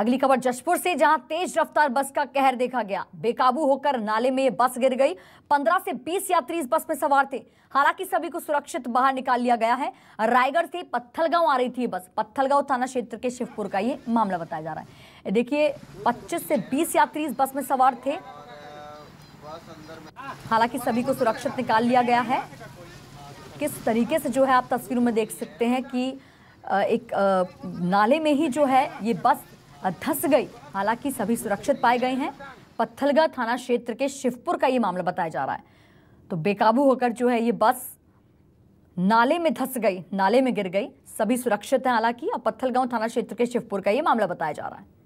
अगली खबर जशपुर से जहां तेज रफ्तार बस का कहर देखा गया बेकाबू होकर नाले में बस गिर गई 15 से 20 यात्री इस बस में सवार थे हालांकि सभी को सुरक्षित बाहर निकाल लिया गया है रायगढ़ से पत्थलगांव आ रही थी बस पत्थलगांव थाना क्षेत्र के शिवपुर का ये मामला बताया जा रहा है देखिए 25 से 20 यात्री इस बस में सवार थे हालांकि सभी को सुरक्षित निकाल लिया गया है किस तरीके से जो है आप तस्वीरों में देख सकते हैं कि एक नाले में ही जो है ये बस धस गई हालांकि सभी सुरक्षित पाए गए हैं पत्थलगा थाना क्षेत्र के शिवपुर का ये मामला बताया जा रहा है तो बेकाबू होकर जो है ये बस नाले में धस गई नाले में गिर गई सभी सुरक्षित हैं हालांकि अब पत्थलगांव थाना क्षेत्र के शिवपुर का ये मामला बताया जा रहा है